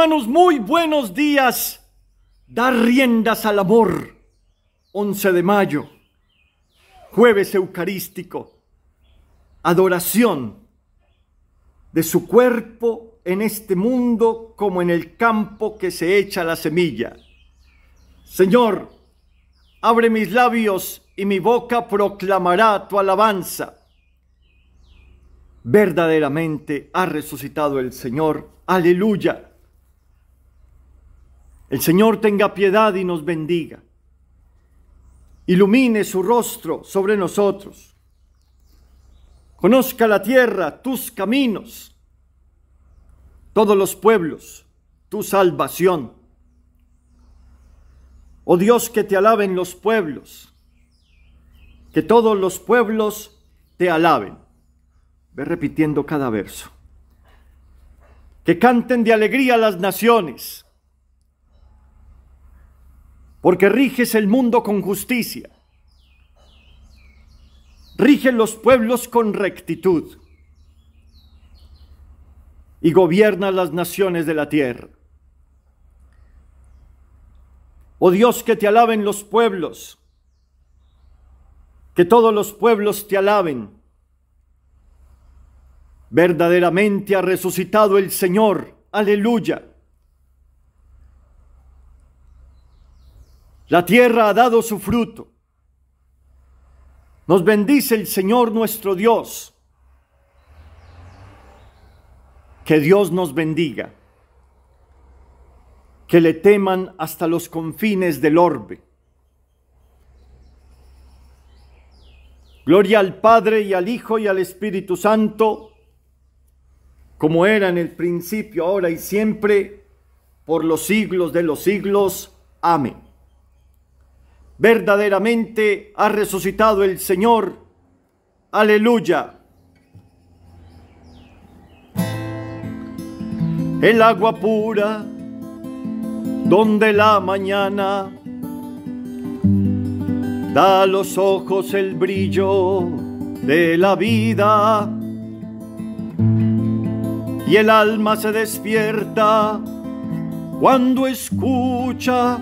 hermanos, muy buenos días. Dar riendas al amor. 11 de mayo, jueves eucarístico, adoración de su cuerpo en este mundo como en el campo que se echa la semilla. Señor, abre mis labios y mi boca proclamará tu alabanza. Verdaderamente ha resucitado el Señor. Aleluya. El Señor tenga piedad y nos bendiga. Ilumine su rostro sobre nosotros. Conozca la tierra, tus caminos, todos los pueblos, tu salvación. Oh Dios, que te alaben los pueblos, que todos los pueblos te alaben. Ve repitiendo cada verso. Que canten de alegría las naciones porque riges el mundo con justicia. rige los pueblos con rectitud y gobierna las naciones de la tierra. Oh Dios, que te alaben los pueblos, que todos los pueblos te alaben. Verdaderamente ha resucitado el Señor, aleluya. La tierra ha dado su fruto. Nos bendice el Señor nuestro Dios. Que Dios nos bendiga. Que le teman hasta los confines del orbe. Gloria al Padre y al Hijo y al Espíritu Santo, como era en el principio, ahora y siempre, por los siglos de los siglos. Amén. Verdaderamente ha resucitado el Señor. Aleluya. El agua pura donde la mañana da a los ojos el brillo de la vida y el alma se despierta cuando escucha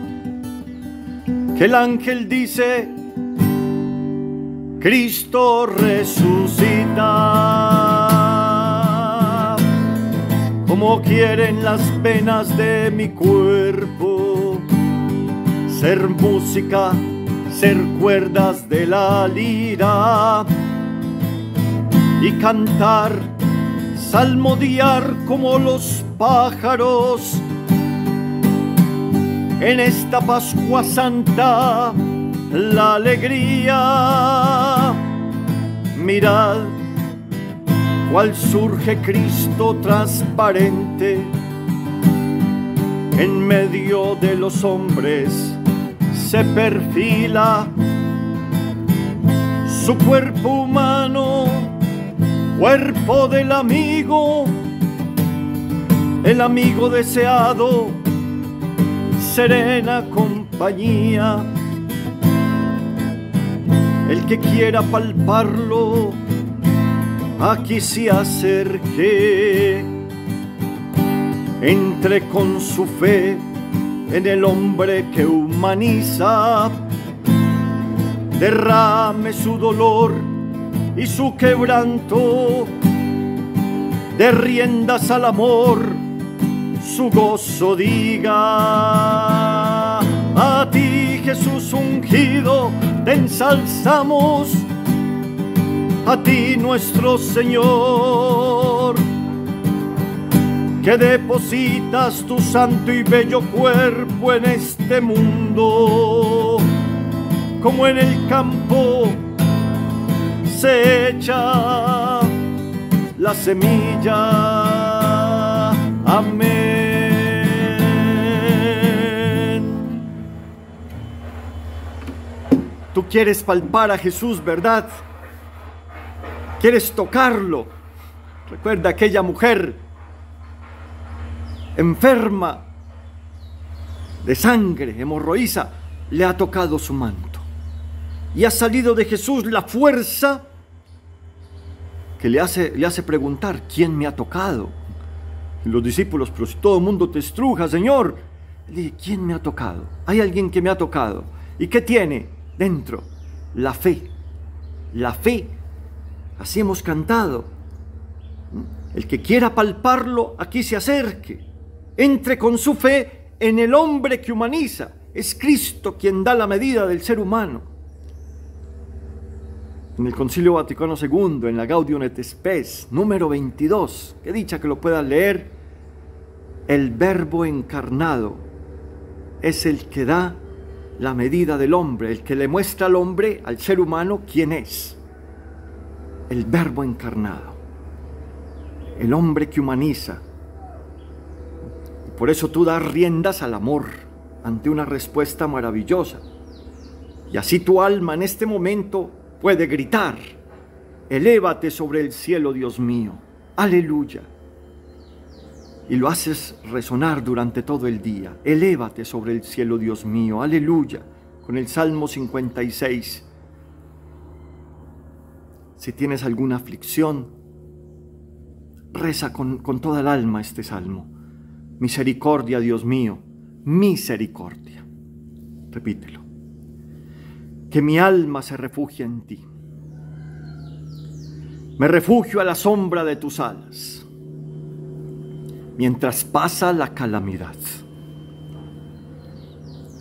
que el ángel dice, Cristo resucita. Como quieren las penas de mi cuerpo, ser música, ser cuerdas de la lira y cantar, salmodiar como los pájaros en esta Pascua Santa la alegría. Mirad cuál surge Cristo transparente en medio de los hombres. Se perfila su cuerpo humano, cuerpo del amigo, el amigo deseado serena compañía. El que quiera palparlo, aquí se acerque. Entre con su fe en el hombre que humaniza. Derrame su dolor y su quebranto. De riendas al amor su gozo diga. A ti Jesús ungido, te ensalzamos, a ti nuestro Señor, que depositas tu santo y bello cuerpo en este mundo, como en el campo se echa la semilla. Amén. Tú quieres palpar a Jesús, ¿verdad? Quieres tocarlo. Recuerda aquella mujer enferma de sangre, hemorroíza, le ha tocado su manto. Y ha salido de Jesús la fuerza que le hace, hace preguntar, ¿quién me ha tocado? los discípulos, pero si todo el mundo te estruja, Señor, le ¿quién me ha tocado? Hay alguien que me ha tocado. ¿Y qué tiene? dentro la fe. La fe, así hemos cantado. El que quiera palparlo, aquí se acerque. Entre con su fe en el hombre que humaniza. Es Cristo quien da la medida del ser humano. En el Concilio Vaticano II, en la Gaudium et Spes, número 22, que dicha que lo puedas leer, el Verbo encarnado es el que da la medida del hombre, el que le muestra al hombre, al ser humano, quién es. El verbo encarnado, el hombre que humaniza. Por eso tú das riendas al amor ante una respuesta maravillosa. Y así tu alma en este momento puede gritar, elévate sobre el cielo, Dios mío. Aleluya y lo haces resonar durante todo el día. Elévate sobre el cielo, Dios mío. Aleluya. Con el Salmo 56. Si tienes alguna aflicción, reza con, con toda el alma este salmo. Misericordia, Dios mío. Misericordia. Repítelo. Que mi alma se refugie en ti. Me refugio a la sombra de tus alas mientras pasa la calamidad.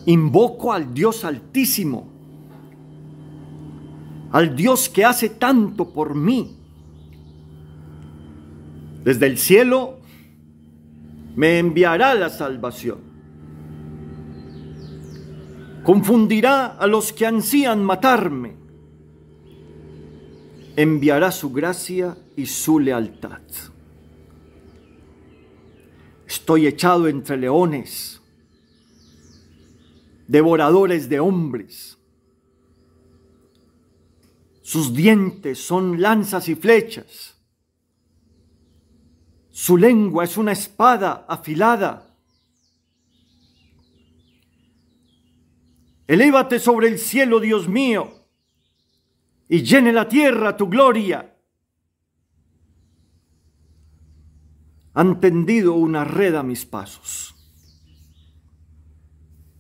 Invoco al Dios altísimo, al Dios que hace tanto por mí. Desde el cielo me enviará la salvación. Confundirá a los que ansían matarme. Enviará su gracia y su lealtad. Estoy echado entre leones, devoradores de hombres. Sus dientes son lanzas y flechas. Su lengua es una espada afilada. Elévate sobre el cielo, Dios mío, y llene la tierra tu gloria. han tendido una red a mis pasos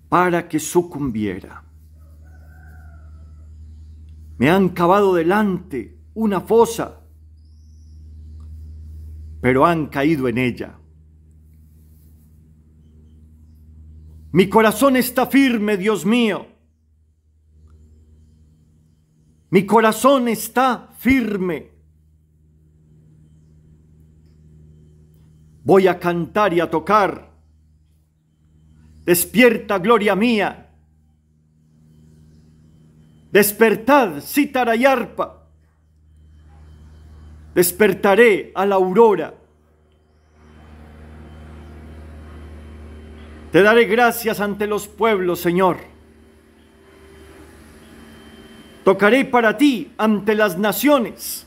para que sucumbiera. Me han cavado delante una fosa, pero han caído en ella. Mi corazón está firme, Dios mío. Mi corazón está firme. voy a cantar y a tocar. Despierta, gloria mía. Despertad, cítara y arpa. Despertaré a la aurora. Te daré gracias ante los pueblos, Señor. Tocaré para ti ante las naciones.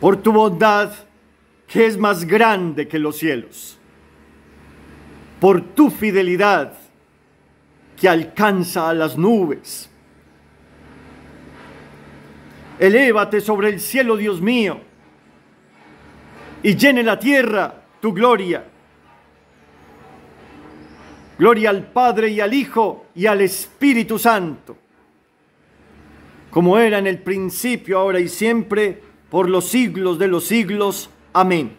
por tu bondad que es más grande que los cielos, por tu fidelidad que alcanza a las nubes. Elévate sobre el cielo, Dios mío, y llene la tierra tu gloria. Gloria al Padre y al Hijo y al Espíritu Santo, como era en el principio, ahora y siempre, por los siglos de los siglos. Amén.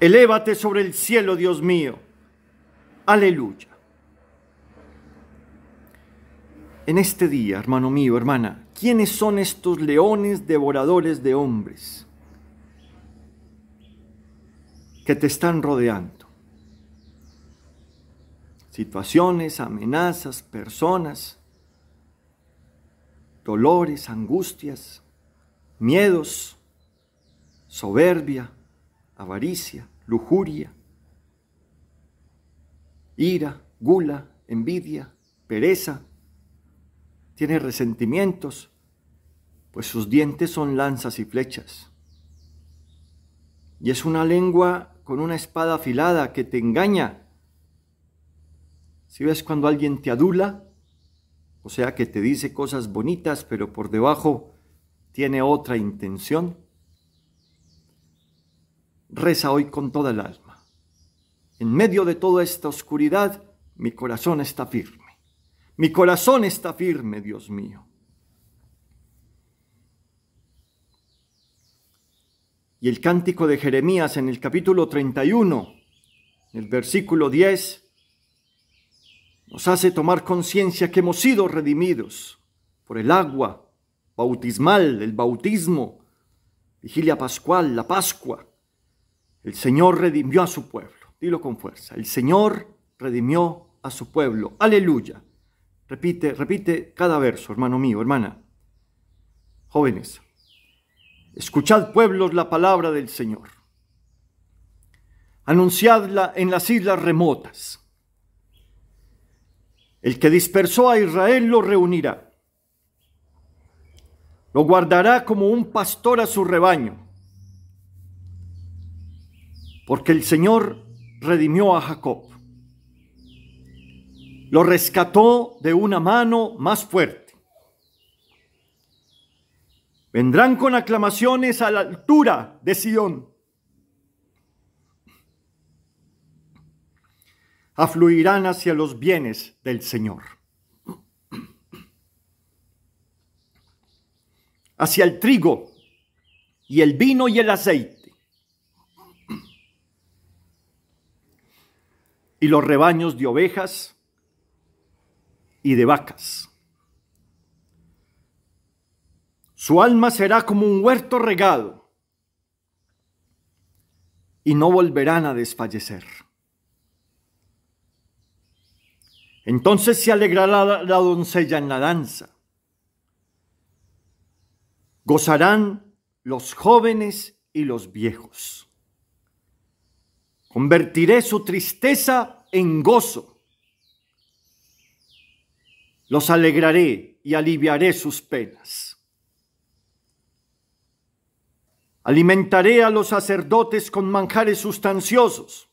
Elévate sobre el cielo, Dios mío. Aleluya. En este día, hermano mío, hermana, ¿quiénes son estos leones devoradores de hombres que te están rodeando? Situaciones, amenazas, personas dolores, angustias, miedos, soberbia, avaricia, lujuria, ira, gula, envidia, pereza, tiene resentimientos, pues sus dientes son lanzas y flechas. Y es una lengua con una espada afilada que te engaña. Si ves cuando alguien te adula, o sea que te dice cosas bonitas, pero por debajo tiene otra intención. Reza hoy con toda el alma. En medio de toda esta oscuridad, mi corazón está firme. Mi corazón está firme, Dios mío. Y el cántico de Jeremías en el capítulo 31, el versículo 10, nos hace tomar conciencia que hemos sido redimidos por el agua bautismal, el bautismo, vigilia pascual, la Pascua. El Señor redimió a su pueblo. Dilo con fuerza. El Señor redimió a su pueblo. Aleluya. Repite, repite cada verso, hermano mío, hermana. Jóvenes, escuchad pueblos la palabra del Señor. Anunciadla en las islas remotas el que dispersó a Israel lo reunirá. Lo guardará como un pastor a su rebaño. Porque el Señor redimió a Jacob. Lo rescató de una mano más fuerte. Vendrán con aclamaciones a la altura de Sion. afluirán hacia los bienes del Señor. Hacia el trigo y el vino y el aceite. Y los rebaños de ovejas y de vacas. Su alma será como un huerto regado y no volverán a desfallecer. Entonces se alegrará la, doncella en la danza. Gozarán los jóvenes y los viejos. Convertiré su tristeza en gozo. Los alegraré y aliviaré sus penas. Alimentaré a los sacerdotes con manjares sustanciosos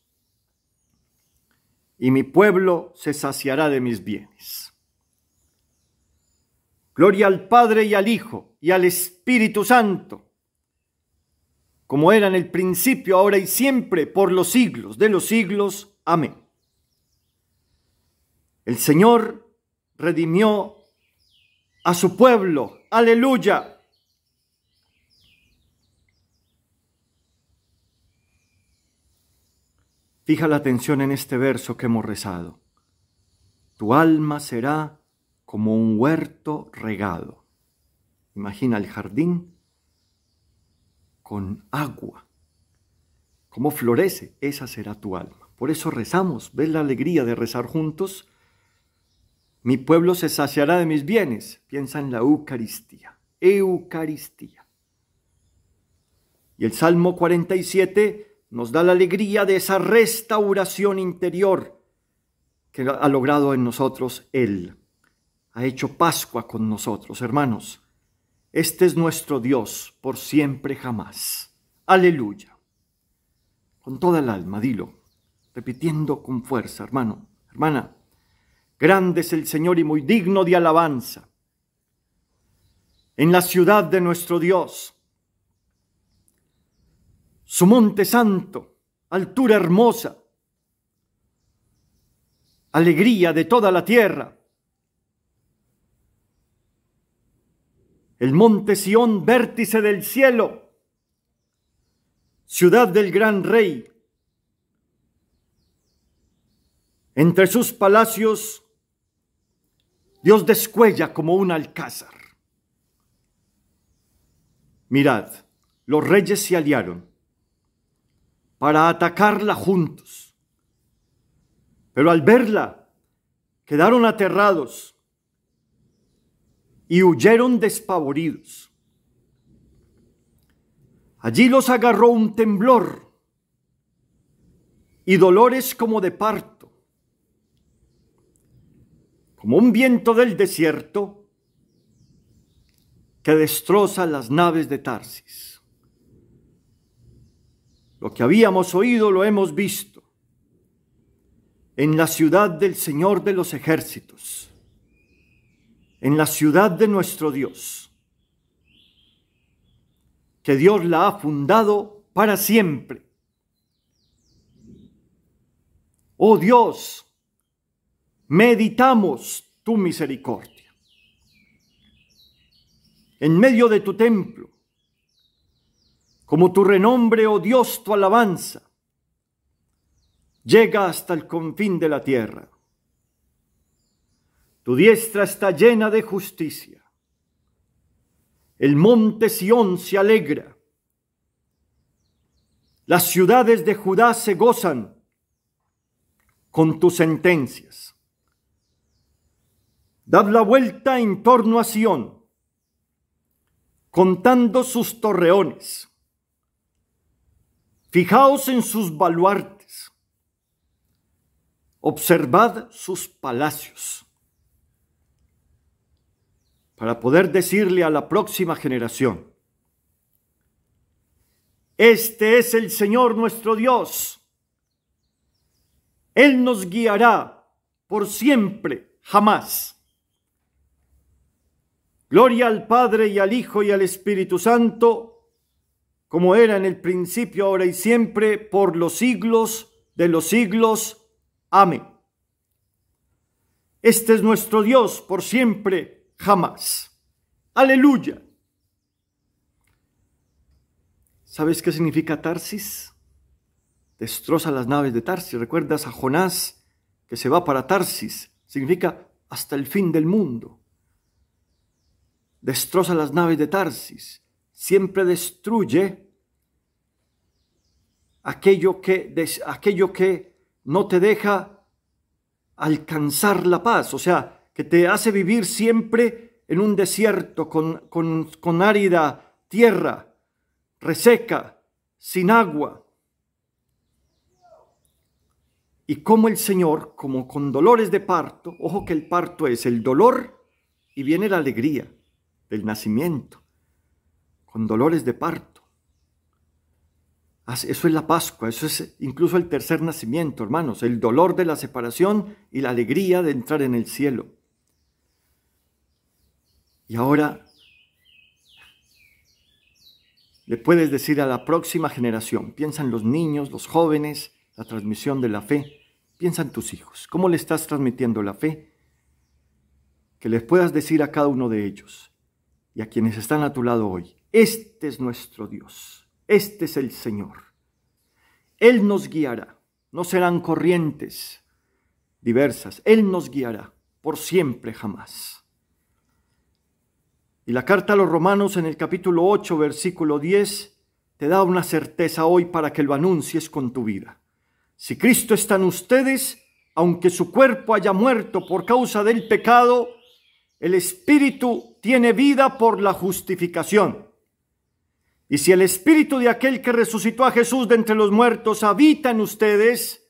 y mi pueblo se saciará de mis bienes. Gloria al Padre y al Hijo y al Espíritu Santo, como era en el principio, ahora y siempre, por los siglos de los siglos. Amén. El Señor redimió a su pueblo. Aleluya. Fija la atención en este verso que hemos rezado. Tu alma será como un huerto regado. Imagina el jardín con agua. ¿Cómo florece? Esa será tu alma. Por eso rezamos. ¿Ves la alegría de rezar juntos? Mi pueblo se saciará de mis bienes. Piensa en la Eucaristía. Eucaristía. Y el Salmo 47 nos da la alegría de esa restauración interior que ha logrado en nosotros Él. Ha hecho Pascua con nosotros, hermanos. Este es nuestro Dios por siempre jamás. Aleluya. Con toda el alma, dilo, repitiendo con fuerza, hermano, hermana. Grande es el Señor y muy digno de alabanza. En la ciudad de nuestro Dios su monte santo, altura hermosa, alegría de toda la tierra. El monte Sión, vértice del cielo, ciudad del gran rey. Entre sus palacios, Dios descuella como un alcázar. Mirad, los reyes se aliaron para atacarla juntos. Pero al verla, quedaron aterrados y huyeron despavoridos. Allí los agarró un temblor y dolores como de parto. Como un viento del desierto, que destroza las naves de Tarsis. Lo que habíamos oído lo hemos visto en la ciudad del Señor de los ejércitos, en la ciudad de nuestro Dios, que Dios la ha fundado para siempre. Oh Dios, meditamos tu misericordia. En medio de tu templo, como tu renombre, oh Dios, tu alabanza, llega hasta el confín de la tierra. Tu diestra está llena de justicia. El monte Sión se alegra. Las ciudades de Judá se gozan con tus sentencias. Dad la vuelta en torno a Sión, contando sus torreones. Fijaos en sus baluartes, observad sus palacios, para poder decirle a la próxima generación, este es el Señor nuestro Dios, Él nos guiará por siempre, jamás. Gloria al Padre y al Hijo y al Espíritu Santo, como era en el principio, ahora y siempre, por los siglos de los siglos. Amén. Este es nuestro Dios por siempre, jamás. Aleluya. ¿Sabes qué significa Tarsis? Destroza las naves de Tarsis. ¿Recuerdas a Jonás que se va para Tarsis? Significa hasta el fin del mundo. Destroza las naves de Tarsis. Siempre destruye aquello que, aquello que no te deja alcanzar la paz, o sea, que te hace vivir siempre en un desierto con, con, con árida tierra, reseca, sin agua. Y como el Señor, como con dolores de parto, ojo que el parto es el dolor y viene la alegría del nacimiento, con dolores de parto eso es la Pascua, eso es incluso el tercer nacimiento, hermanos, el dolor de la separación y la alegría de entrar en el cielo. Y ahora le puedes decir a la próxima generación, piensan los niños, los jóvenes, la transmisión de la fe, piensan tus hijos, ¿cómo le estás transmitiendo la fe? Que les puedas decir a cada uno de ellos y a quienes están a tu lado hoy, este es nuestro Dios. Este es el Señor. Él nos guiará. No serán corrientes diversas. Él nos guiará por siempre jamás. Y la carta a los romanos en el capítulo 8, versículo 10, te da una certeza hoy para que lo anuncies con tu vida. Si Cristo está en ustedes, aunque su cuerpo haya muerto por causa del pecado, el Espíritu tiene vida por la justificación. Y si el espíritu de aquel que resucitó a Jesús de entre los muertos habita en ustedes,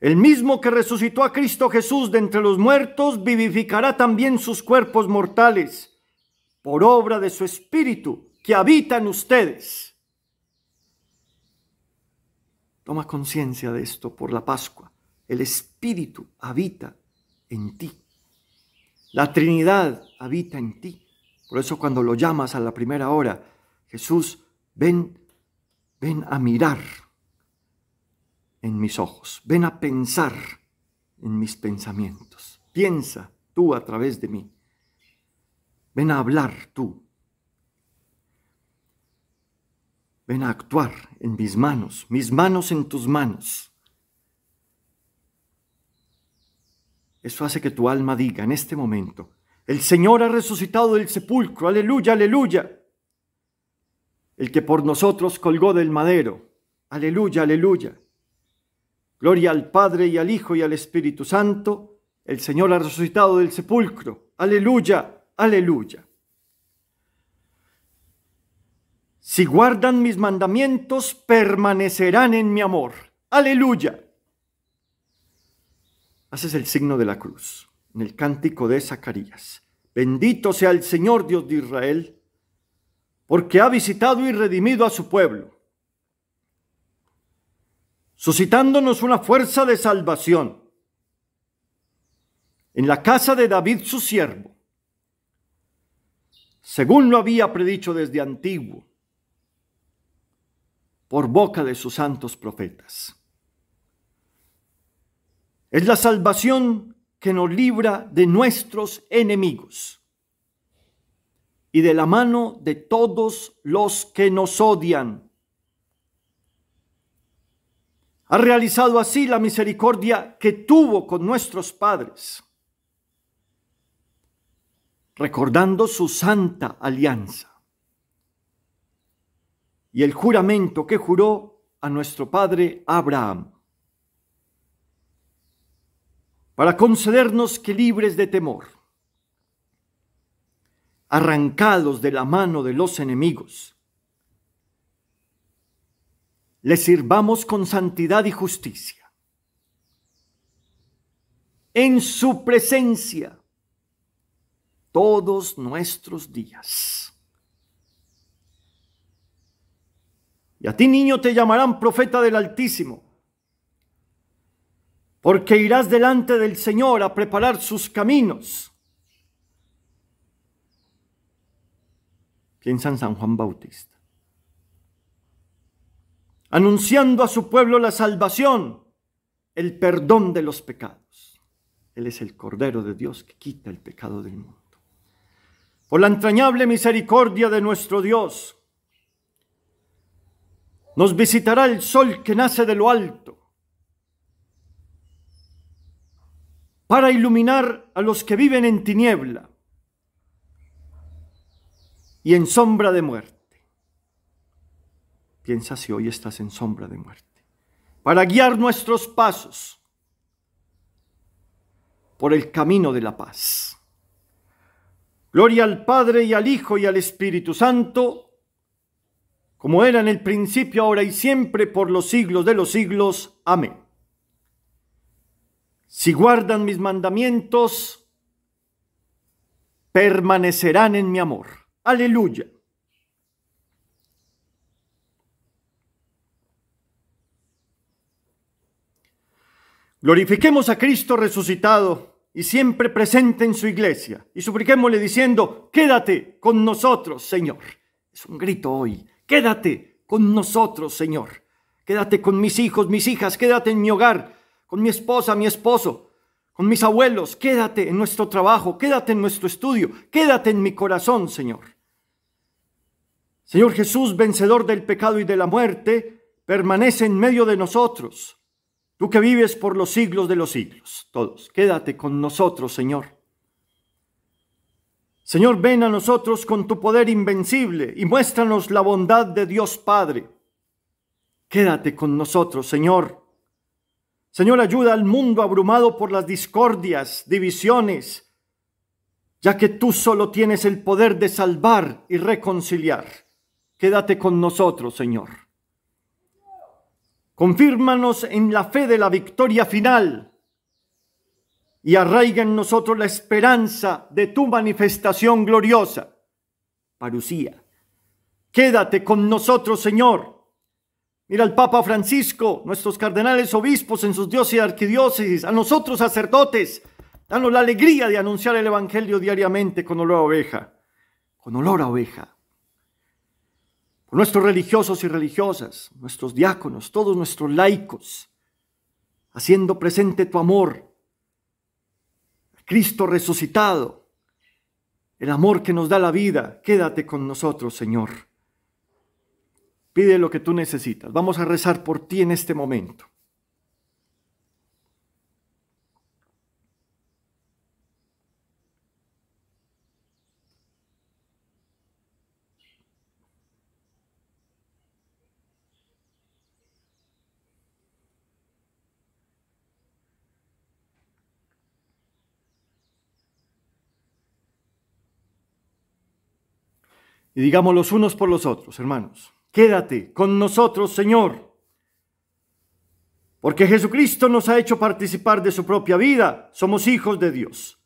el mismo que resucitó a Cristo Jesús de entre los muertos vivificará también sus cuerpos mortales por obra de su espíritu que habita en ustedes. Toma conciencia de esto por la Pascua. El espíritu habita en ti. La Trinidad habita en ti. Por eso cuando lo llamas a la primera hora, Jesús, ven, ven a mirar en mis ojos, ven a pensar en mis pensamientos, piensa tú a través de mí, ven a hablar tú, ven a actuar en mis manos, mis manos en tus manos. Eso hace que tu alma diga en este momento, el Señor ha resucitado del sepulcro, aleluya, aleluya el que por nosotros colgó del madero. Aleluya, aleluya. Gloria al Padre y al Hijo y al Espíritu Santo. El Señor ha resucitado del sepulcro. Aleluya, aleluya. Si guardan mis mandamientos, permanecerán en mi amor. Aleluya. Haces el signo de la cruz en el cántico de Zacarías. Bendito sea el Señor Dios de Israel porque ha visitado y redimido a su pueblo, suscitándonos una fuerza de salvación en la casa de David su siervo, según lo había predicho desde antiguo, por boca de sus santos profetas. Es la salvación que nos libra de nuestros enemigos y de la mano de todos los que nos odian. Ha realizado así la misericordia que tuvo con nuestros padres, recordando su santa alianza y el juramento que juró a nuestro padre Abraham, para concedernos que libres de temor, arrancados de la mano de los enemigos. Le sirvamos con santidad y justicia. En su presencia todos nuestros días. Y a ti, niño, te llamarán profeta del Altísimo, porque irás delante del Señor a preparar sus caminos en San Juan Bautista. Anunciando a su pueblo la salvación, el perdón de los pecados. Él es el Cordero de Dios que quita el pecado del mundo. Por la entrañable misericordia de nuestro Dios, nos visitará el sol que nace de lo alto para iluminar a los que viven en tiniebla y en sombra de muerte. Piensa si hoy estás en sombra de muerte, para guiar nuestros pasos por el camino de la paz. Gloria al Padre y al Hijo y al Espíritu Santo, como era en el principio, ahora y siempre, por los siglos de los siglos. Amén. Si guardan mis mandamientos, permanecerán en mi amor Aleluya. Glorifiquemos a Cristo resucitado y siempre presente en su iglesia y supliquémosle diciendo, quédate con nosotros, Señor. Es un grito hoy, quédate con nosotros, Señor. Quédate con mis hijos, mis hijas, quédate en mi hogar, con mi esposa, mi esposo, con mis abuelos, quédate en nuestro trabajo, quédate en nuestro estudio, quédate en mi corazón, Señor. Señor Jesús, vencedor del pecado y de la muerte, permanece en medio de nosotros. Tú que vives por los siglos de los siglos, todos, quédate con nosotros, Señor. Señor, ven a nosotros con tu poder invencible y muéstranos la bondad de Dios Padre. Quédate con nosotros, Señor. Señor, ayuda al mundo abrumado por las discordias, divisiones, ya que tú solo tienes el poder de salvar y reconciliar quédate con nosotros, Señor. Confírmanos en la fe de la victoria final y arraiga en nosotros la esperanza de tu manifestación gloriosa. Parucía, quédate con nosotros, Señor. Mira al Papa Francisco, nuestros cardenales obispos en sus dioses y arquidiócesis, a nosotros sacerdotes, danos la alegría de anunciar el Evangelio diariamente con olor a oveja, con olor a oveja por nuestros religiosos y religiosas, nuestros diáconos, todos nuestros laicos, haciendo presente tu amor, Cristo resucitado, el amor que nos da la vida. Quédate con nosotros, Señor. Pide lo que tú necesitas. Vamos a rezar por ti en este momento. Y digamos los unos por los otros, hermanos, quédate con nosotros, Señor. Porque Jesucristo nos ha hecho participar de su propia vida. Somos hijos de Dios.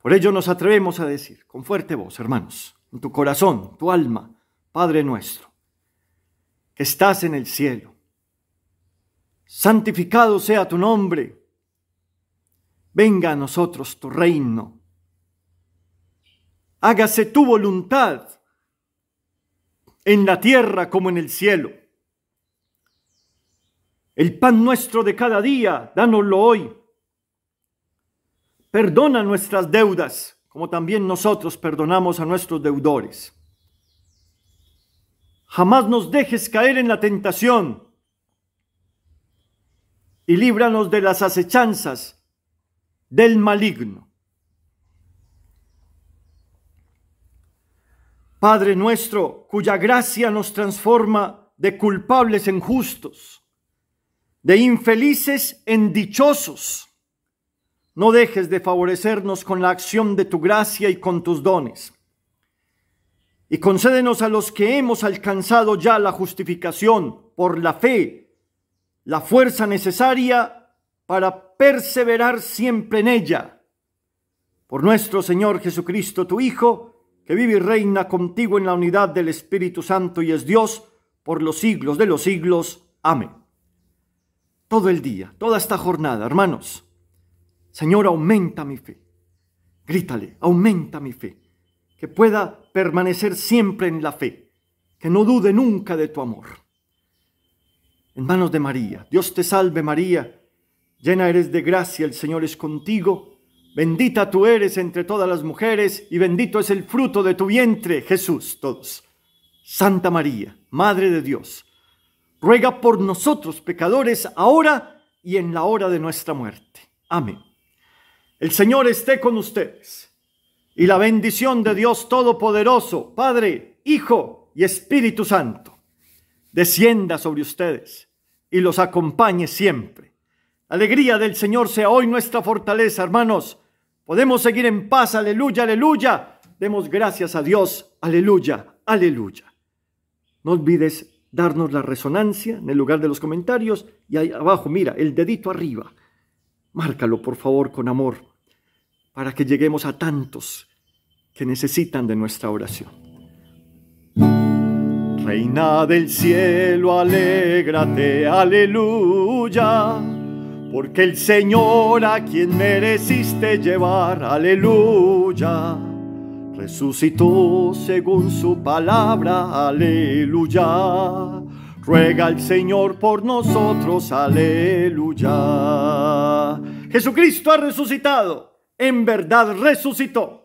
Por ello nos atrevemos a decir, con fuerte voz, hermanos, en tu corazón, tu alma, Padre nuestro, que estás en el cielo. Santificado sea tu nombre. Venga a nosotros tu reino. Hágase tu voluntad en la tierra como en el cielo. El pan nuestro de cada día, dánoslo hoy. Perdona nuestras deudas, como también nosotros perdonamos a nuestros deudores. Jamás nos dejes caer en la tentación y líbranos de las acechanzas del maligno. Padre nuestro, cuya gracia nos transforma de culpables en justos, de infelices en dichosos, no dejes de favorecernos con la acción de tu gracia y con tus dones. Y concédenos a los que hemos alcanzado ya la justificación por la fe, la fuerza necesaria para perseverar siempre en ella. Por nuestro Señor Jesucristo, tu Hijo, que vive y reina contigo en la unidad del Espíritu Santo y es Dios por los siglos de los siglos. Amén. Todo el día, toda esta jornada, hermanos, Señor, aumenta mi fe. Grítale, aumenta mi fe, que pueda permanecer siempre en la fe, que no dude nunca de tu amor. En manos de María, Dios te salve María, llena eres de gracia, el Señor es contigo Bendita tú eres entre todas las mujeres y bendito es el fruto de tu vientre, Jesús, todos. Santa María, Madre de Dios, ruega por nosotros pecadores ahora y en la hora de nuestra muerte. Amén. El Señor esté con ustedes y la bendición de Dios Todopoderoso, Padre, Hijo y Espíritu Santo, descienda sobre ustedes y los acompañe siempre. Alegría del Señor sea hoy nuestra fortaleza, hermanos. Podemos seguir en paz, aleluya, aleluya. Demos gracias a Dios, aleluya, aleluya. No olvides darnos la resonancia en el lugar de los comentarios y ahí abajo, mira, el dedito arriba. Márcalo, por favor, con amor, para que lleguemos a tantos que necesitan de nuestra oración. Reina del cielo, alégrate, aleluya porque el Señor a quien mereciste llevar, aleluya, resucitó según su palabra, aleluya. Ruega al Señor por nosotros, aleluya. Jesucristo ha resucitado, en verdad resucitó.